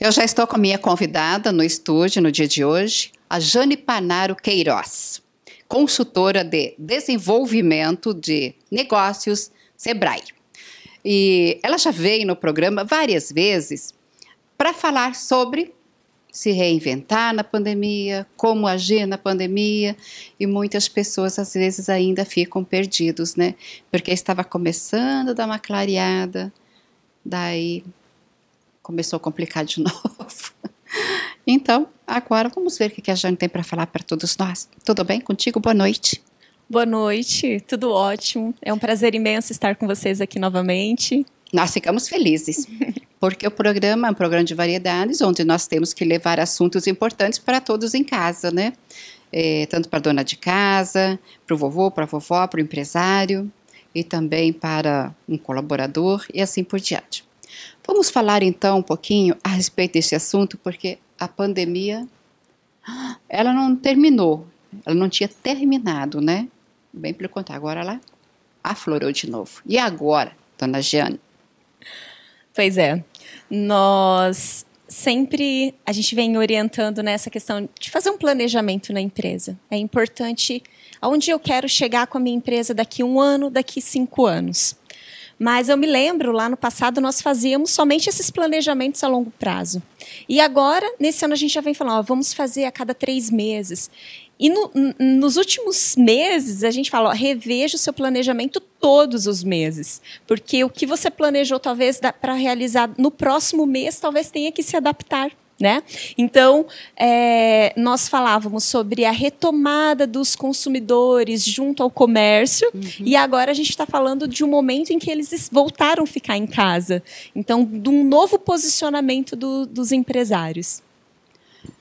Eu já estou com a minha convidada no estúdio no dia de hoje, a Jane Panaro Queiroz, consultora de desenvolvimento de negócios Sebrae. E ela já veio no programa várias vezes para falar sobre se reinventar na pandemia, como agir na pandemia, e muitas pessoas às vezes ainda ficam perdidos, né? Porque estava começando a dar uma clareada, daí começou a complicar de novo. Então, agora vamos ver o que a Jane tem para falar para todos nós. Tudo bem contigo? Boa noite. Boa noite, tudo ótimo. É um prazer imenso estar com vocês aqui novamente. Nós ficamos felizes, porque o programa é um programa de variedades onde nós temos que levar assuntos importantes para todos em casa, né? É, tanto para a dona de casa, para o vovô, para a vovó, para o empresário e também para um colaborador e assim por diante. Vamos falar então um pouquinho a respeito desse assunto, porque a pandemia ela não terminou, ela não tinha terminado, né? Bem pelo contrário, agora ela aflorou de novo. E agora, dona Jeane? Pois é, nós sempre a gente vem orientando nessa questão de fazer um planejamento na empresa. É importante aonde eu quero chegar com a minha empresa daqui um ano, daqui cinco anos. Mas eu me lembro, lá no passado, nós fazíamos somente esses planejamentos a longo prazo. E agora, nesse ano, a gente já vem falando, ó, vamos fazer a cada três meses. E no, nos últimos meses, a gente fala, ó, reveja o seu planejamento todos os meses. Porque o que você planejou, talvez, para realizar no próximo mês, talvez tenha que se adaptar. Né? Então, é, nós falávamos sobre a retomada dos consumidores junto ao comércio, uhum. e agora a gente está falando de um momento em que eles voltaram a ficar em casa. Então, de um novo posicionamento do, dos empresários.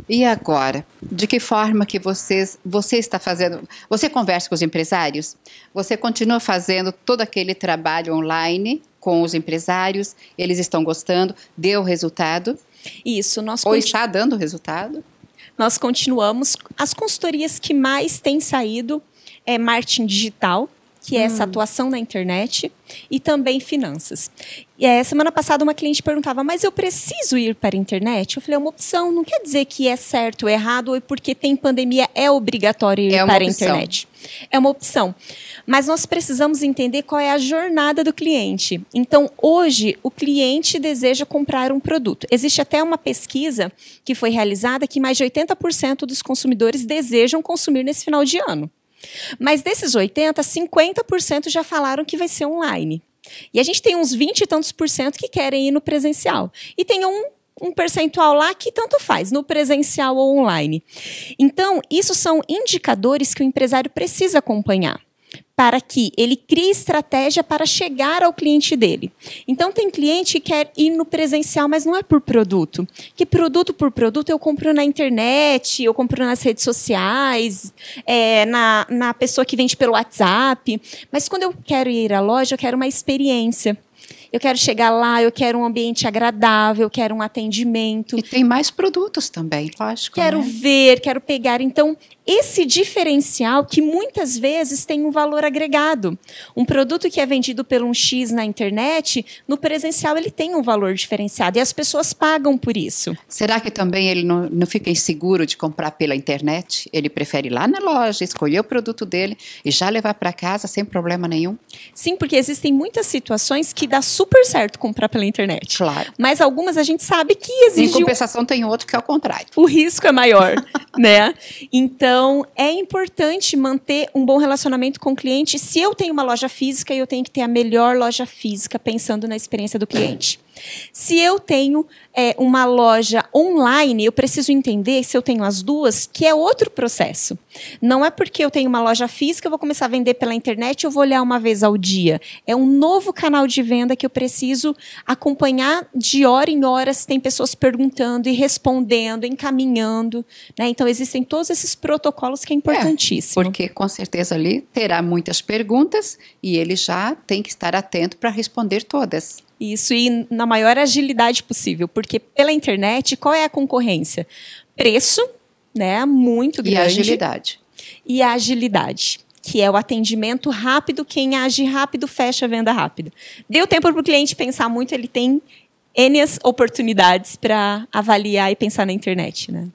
E agora, de que forma que vocês, você está fazendo? Você conversa com os empresários? Você continua fazendo todo aquele trabalho online com os empresários? Eles estão gostando? Deu resultado? Isso, nós Ou está dando resultado? Nós continuamos. As consultorias que mais têm saído é marketing digital, que é hum. essa atuação na internet, e também finanças. E é, semana passada uma cliente perguntava, mas eu preciso ir para a internet? Eu falei, é uma opção, não quer dizer que é certo ou errado, ou porque tem pandemia é obrigatório ir é para a internet é uma opção. Mas nós precisamos entender qual é a jornada do cliente. Então, hoje, o cliente deseja comprar um produto. Existe até uma pesquisa que foi realizada que mais de 80% dos consumidores desejam consumir nesse final de ano. Mas desses 80, 50% já falaram que vai ser online. E a gente tem uns 20 e tantos por cento que querem ir no presencial. E tem um um percentual lá que tanto faz, no presencial ou online. Então, isso são indicadores que o empresário precisa acompanhar para que ele crie estratégia para chegar ao cliente dele. Então tem cliente que quer ir no presencial, mas não é por produto. Que produto por produto eu compro na internet, eu compro nas redes sociais, é, na, na pessoa que vende pelo WhatsApp. Mas quando eu quero ir à loja, eu quero uma experiência eu quero chegar lá, eu quero um ambiente agradável, eu quero um atendimento. E tem mais produtos também, lógico. Quero né? ver, quero pegar. Então, esse diferencial que muitas vezes tem um valor agregado. Um produto que é vendido pelo um X na internet, no presencial ele tem um valor diferenciado e as pessoas pagam por isso. Será que também ele não, não fica inseguro de comprar pela internet? Ele prefere ir lá na loja, escolher o produto dele e já levar para casa sem problema nenhum? Sim, porque existem muitas situações que da sua super certo comprar pela internet. Claro. Mas algumas a gente sabe que exige. Em compensação, um... tem outro que é o contrário. O risco é maior, né? Então, é importante manter um bom relacionamento com o cliente. Se eu tenho uma loja física, eu tenho que ter a melhor loja física, pensando na experiência do cliente. Se eu tenho é, uma loja online, eu preciso entender se eu tenho as duas, que é outro processo. Não é porque eu tenho uma loja física, eu vou começar a vender pela internet, eu vou olhar uma vez ao dia. É um novo canal de venda que eu preciso acompanhar de hora em hora se tem pessoas perguntando e respondendo, encaminhando. Né? Então, existem todos esses protocolos que é, é importantíssimo. É, porque, com certeza, ali terá muitas perguntas e ele já tem que estar atento para responder todas. Isso e na maior agilidade possível, porque pela internet, qual é a concorrência? Preço, né? Muito grande. E agilidade. E agilidade que é o atendimento rápido, quem age rápido fecha a venda rápida. Deu tempo para o cliente pensar muito, ele tem N oportunidades para avaliar e pensar na internet, né?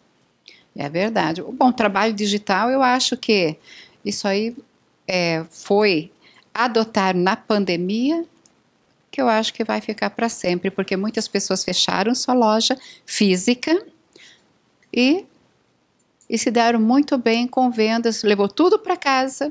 É verdade. O bom trabalho digital, eu acho que isso aí é, foi adotar na pandemia que eu acho que vai ficar para sempre, porque muitas pessoas fecharam sua loja física e, e se deram muito bem com vendas, levou tudo para casa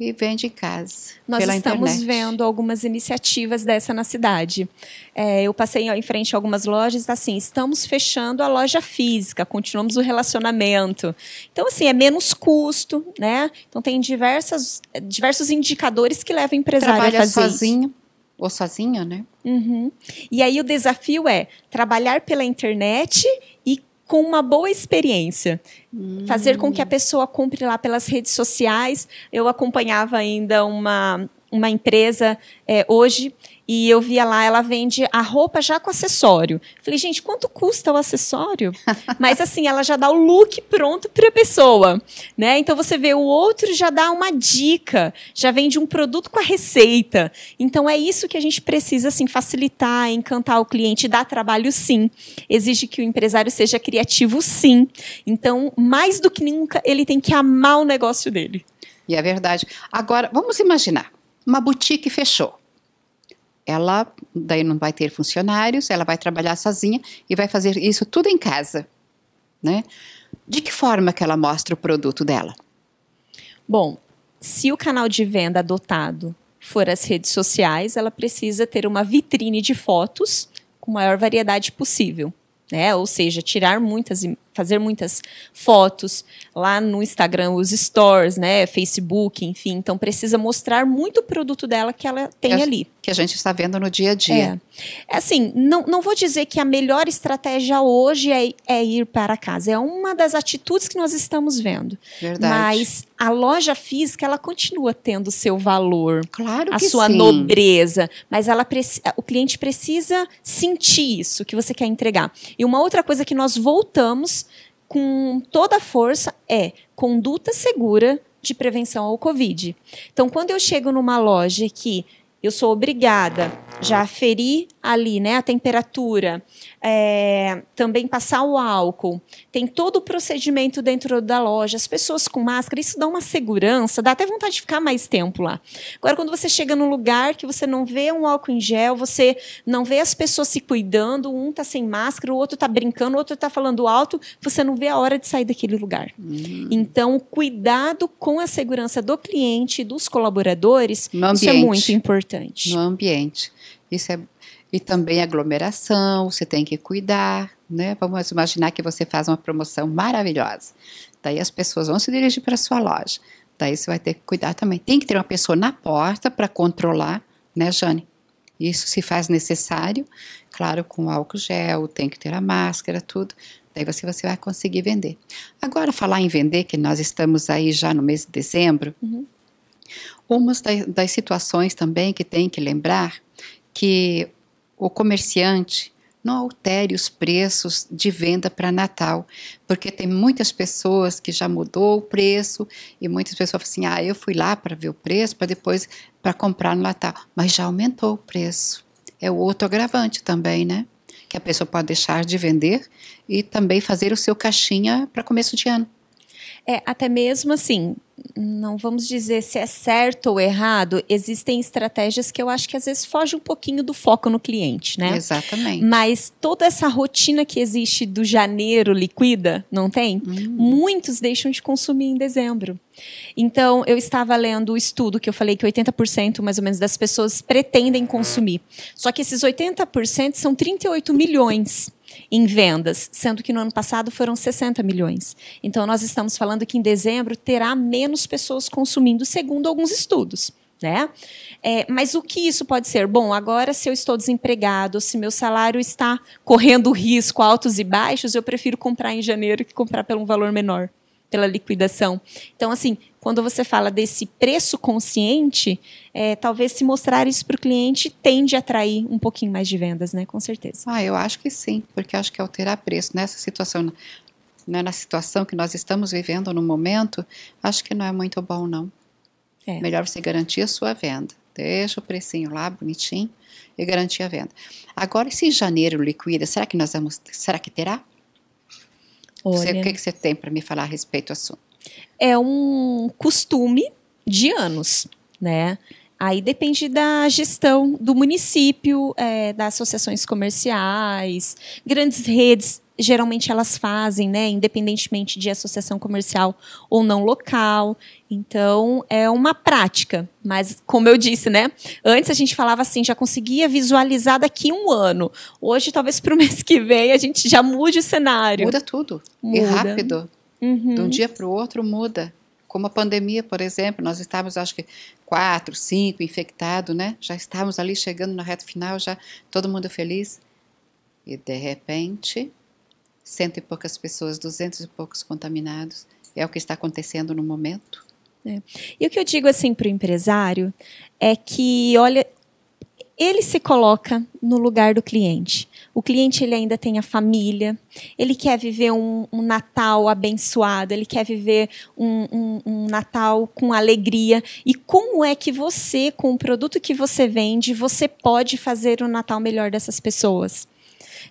e vende em casa. Nós estamos internet. vendo algumas iniciativas dessa na cidade. É, eu passei em frente a algumas lojas, está assim, estamos fechando a loja física, continuamos o relacionamento. Então, assim, é menos custo, né? Então tem diversas, diversos indicadores que levam o empresário Trabalha a fazer sozinho. Isso ou sozinho, né? Uhum. E aí o desafio é trabalhar pela internet e com uma boa experiência. Hum. Fazer com que a hum. pessoa compre lá pelas redes sociais. Eu acompanhava ainda uma, uma empresa é, hoje e eu via lá, ela vende a roupa já com acessório. Falei, gente, quanto custa o acessório? Mas assim, ela já dá o look pronto para a pessoa, né? Então você vê o outro já dá uma dica, já vende um produto com a receita. Então é isso que a gente precisa assim facilitar, encantar o cliente, dar trabalho sim. Exige que o empresário seja criativo sim. Então, mais do que nunca, ele tem que amar o negócio dele. E é verdade. Agora, vamos imaginar, uma boutique fechou ela daí não vai ter funcionários, ela vai trabalhar sozinha e vai fazer isso tudo em casa, né? De que forma que ela mostra o produto dela? Bom, se o canal de venda adotado for as redes sociais, ela precisa ter uma vitrine de fotos com maior variedade possível, né? Ou seja, tirar muitas fazer muitas fotos lá no Instagram, os stores, né, Facebook, enfim. Então precisa mostrar muito o produto dela que ela tem que ali. Que a gente está vendo no dia a dia. É. é. Assim, não, não vou dizer que a melhor estratégia hoje é, é ir para casa. É uma das atitudes que nós estamos vendo. Verdade. Mas a loja física ela continua tendo seu valor, claro a sua sim. nobreza, mas ela o cliente precisa sentir isso que você quer entregar. E uma outra coisa que nós voltamos com toda a força é conduta segura de prevenção ao Covid. Então, quando eu chego numa loja que eu sou obrigada já a ferir ali, né, a temperatura, é, também passar o álcool. Tem todo o procedimento dentro da loja, as pessoas com máscara, isso dá uma segurança, dá até vontade de ficar mais tempo lá. Agora, quando você chega num lugar que você não vê um álcool em gel, você não vê as pessoas se cuidando, um tá sem máscara, o outro tá brincando, o outro tá falando alto, você não vê a hora de sair daquele lugar. Uhum. Então, cuidado com a segurança do cliente, dos colaboradores, isso é muito importante. No ambiente. Isso é e também aglomeração, você tem que cuidar, né? Vamos imaginar que você faz uma promoção maravilhosa. Daí as pessoas vão se dirigir para sua loja. Daí você vai ter que cuidar também. Tem que ter uma pessoa na porta para controlar, né, Jane? Isso se faz necessário, claro, com álcool gel, tem que ter a máscara, tudo. Daí você, você vai conseguir vender. Agora, falar em vender, que nós estamos aí já no mês de dezembro, uhum. uma das, das situações também que tem que lembrar que o comerciante não altere os preços de venda para Natal, porque tem muitas pessoas que já mudou o preço e muitas pessoas falam assim: "Ah, eu fui lá para ver o preço para depois para comprar no Natal", mas já aumentou o preço. É o outro agravante também, né? Que a pessoa pode deixar de vender e também fazer o seu caixinha para começo de ano. É, até mesmo assim, não vamos dizer se é certo ou errado, existem estratégias que eu acho que às vezes foge um pouquinho do foco no cliente, né? Exatamente. Mas toda essa rotina que existe do janeiro liquida, não tem? Hum. Muitos deixam de consumir em dezembro. Então, eu estava lendo o estudo que eu falei que 80% mais ou menos das pessoas pretendem consumir. Só que esses 80% são 38 milhões em vendas, sendo que no ano passado foram 60 milhões. Então, nós estamos falando que em dezembro terá menos pessoas consumindo, segundo alguns estudos. Né? É, mas o que isso pode ser? Bom, agora se eu estou desempregado, se meu salário está correndo risco, altos e baixos, eu prefiro comprar em janeiro que comprar pelo um valor menor, pela liquidação. Então, assim, quando você fala desse preço consciente, é, talvez se mostrar isso para o cliente tende a atrair um pouquinho mais de vendas, né? Com certeza. Ah, eu acho que sim, porque acho que alterar é preço nessa situação, né, né, na situação que nós estamos vivendo no momento, acho que não é muito bom, não. É. Melhor você garantir a sua venda. Deixa o precinho lá, bonitinho, e garantir a venda. Agora, se em janeiro liquida, será que nós vamos. Será que terá? Olha. Você, o que, que você tem para me falar a respeito do assunto? é um costume de anos, né? Aí depende da gestão do município, é, das associações comerciais, grandes redes, geralmente elas fazem, né? Independentemente de associação comercial ou não local. Então, é uma prática. Mas, como eu disse, né? Antes a gente falava assim, já conseguia visualizar daqui um ano. Hoje, talvez para o mês que vem, a gente já mude o cenário. Muda tudo. Muda. E rápido. Uhum. De um uhum. dia para o outro muda. Como a pandemia, por exemplo, nós estávamos, acho que, quatro, cinco infectados, né? Já estávamos ali chegando na reta final, já todo mundo feliz. E de repente, cento e poucas pessoas, duzentos e poucos contaminados. É o que está acontecendo no momento. É. E o que eu digo assim para o empresário é que, olha, ele se coloca no lugar do cliente. O cliente ele ainda tem a família, ele quer viver um, um Natal abençoado, ele quer viver um, um, um, Natal com alegria. E como é que você, com o produto que você vende, você pode fazer o Natal melhor dessas pessoas?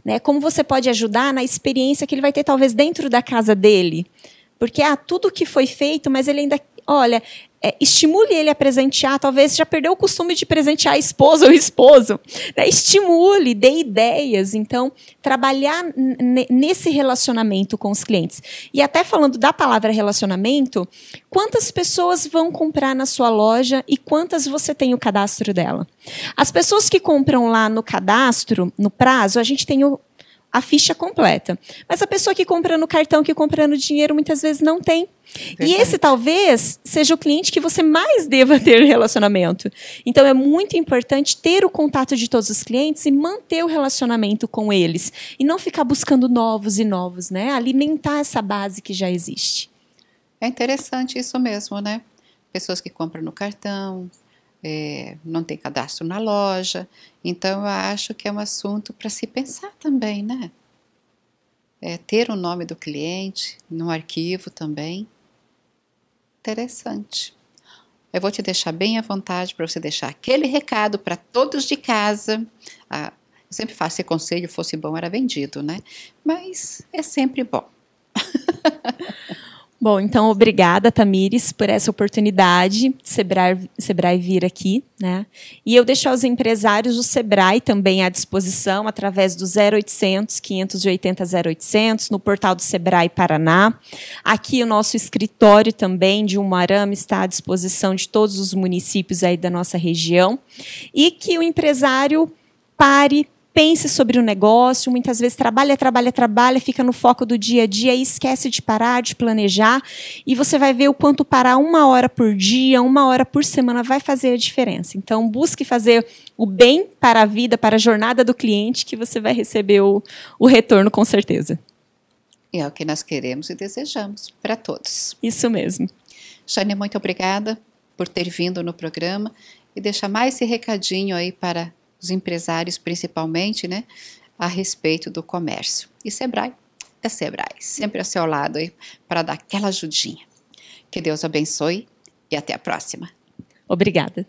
Né? Como você pode ajudar na experiência que ele vai ter, talvez, dentro da casa dele? Porque ah, tudo que foi feito, mas ele ainda olha, é, estimule ele a presentear. Talvez já perdeu o costume de presentear a esposa ou esposo. Né? Estimule, dê ideias. Então, trabalhar nesse relacionamento com os clientes. E até falando da palavra relacionamento, quantas pessoas vão comprar na sua loja e quantas você tem o cadastro dela? As pessoas que compram lá no cadastro, no prazo, a gente tem o a ficha completa. Mas a pessoa que compra no cartão, que compra no dinheiro, muitas vezes não tem. E esse talvez seja o cliente que você mais deva ter relacionamento. Então é muito importante ter o contato de todos os clientes e manter o relacionamento com eles e não ficar buscando novos e novos, né? Alimentar essa base que já existe. É interessante isso mesmo, né? Pessoas que compram no cartão, é, não tem cadastro na loja. Então, eu acho que é um assunto para se pensar também, né? É, ter o nome do cliente no arquivo também. Interessante. Eu vou te deixar bem à vontade para você deixar aquele recado para todos de casa. Ah, eu sempre faço, se conselho fosse bom, era vendido, né? Mas é sempre bom. Bom, então obrigada, Tamires, por essa oportunidade de Sebrae, Sebrae vir aqui. Né? E eu deixo aos empresários o Sebrae também à disposição através do 0800 580 0800 no portal do Sebrae Paraná. Aqui o nosso escritório também de Umarama está à disposição de todos os municípios aí da nossa região. E que o empresário pare pense sobre o negócio, muitas vezes trabalha, trabalha, trabalha, fica no foco do dia a dia e esquece de parar, de planejar. E você vai ver o quanto parar uma hora por dia, uma hora por semana vai fazer a diferença. Então, busque fazer o bem para a vida, para a jornada do cliente, que você vai receber o, o retorno com certeza. é o que nós queremos e desejamos para todos. Isso mesmo. Shane, muito obrigada por ter vindo no programa e deixa mais esse recadinho aí para os empresários principalmente, né, a respeito do comércio. E Sebrae é Sebrae, sempre ao seu lado aí para dar aquela ajudinha. Que Deus abençoe e até a próxima. Obrigada.